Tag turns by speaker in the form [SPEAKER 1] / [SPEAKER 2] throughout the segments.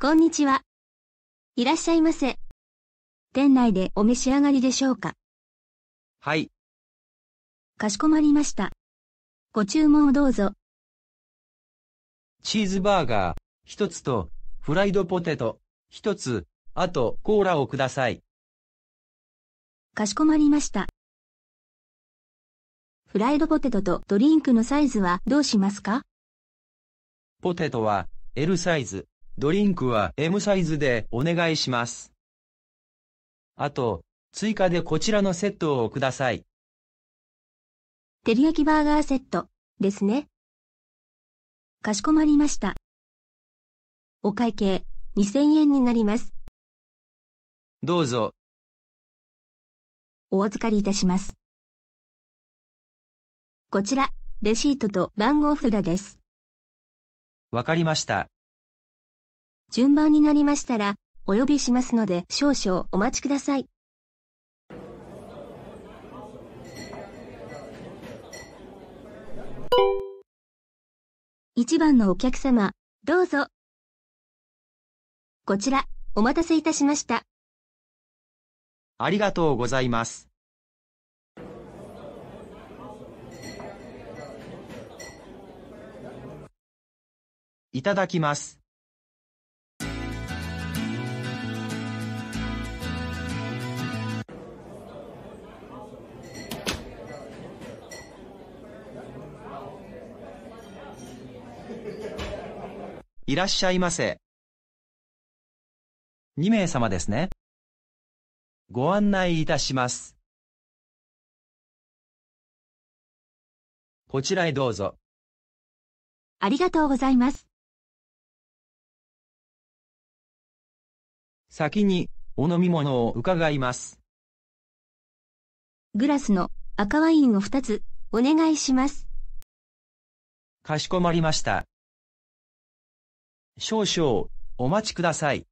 [SPEAKER 1] こんにちは。いらっしゃいませ。店内でお召し上がりでしょうかはい。かしこまりました。ご注文をどうぞ。
[SPEAKER 2] チーズバーガー、一つと、フライドポテト、一つ、あと、コーラをください。
[SPEAKER 1] かしこまりました。フライドポテトとドリンクのサイズはどうしますか
[SPEAKER 2] ポテ
[SPEAKER 3] トは L サイズ。ドリンクは M サイズでお願いします。
[SPEAKER 2] あと、追加でこちらのセットをください。
[SPEAKER 1] 照り焼きバーガーセットですね。かしこまりました。お会計2000円になります。どうぞ。お預かりいたします。こちら、レシートと番号札です。
[SPEAKER 2] わかりました。
[SPEAKER 1] 順番になりましたら、お呼びしますので少々お待ちください。一番のお客様、どうぞ。こちら、お待たせいたしました。
[SPEAKER 2] ありがとうございます。
[SPEAKER 3] いただきます。
[SPEAKER 2] いらっしゃいませ。2名様ですね。ご案内いたします。こちらへどうぞ。
[SPEAKER 1] ありがとうございます。
[SPEAKER 2] 先にお飲み物を伺います。
[SPEAKER 1] グラスの赤ワインを2つ
[SPEAKER 2] お願いします。かしこまりました。少々お待ちください。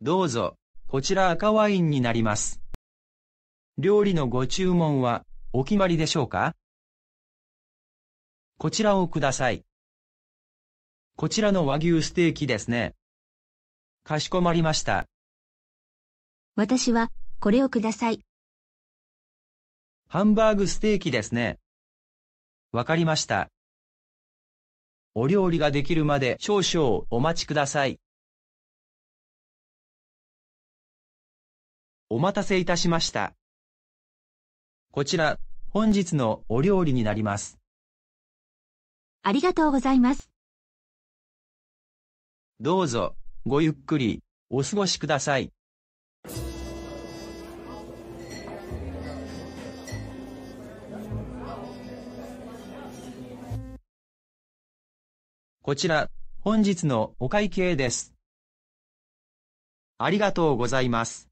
[SPEAKER 3] どうぞ、こちら赤ワインに
[SPEAKER 2] なります。料理のご注文はお決まりでしょうかこちらをください。こちらの和牛ステーキですね。かしこまりました。私は、これをください。ハンバーグステーキですね。わかりました。お料理ができるまで少々お待ちください。お待たせいたしました。こちら、本日のお料理になります。
[SPEAKER 1] ありがとうございます。
[SPEAKER 2] どうぞ、ごゆっくり、お過ごしください。こちら、本日のお会計です。ありがとうございます。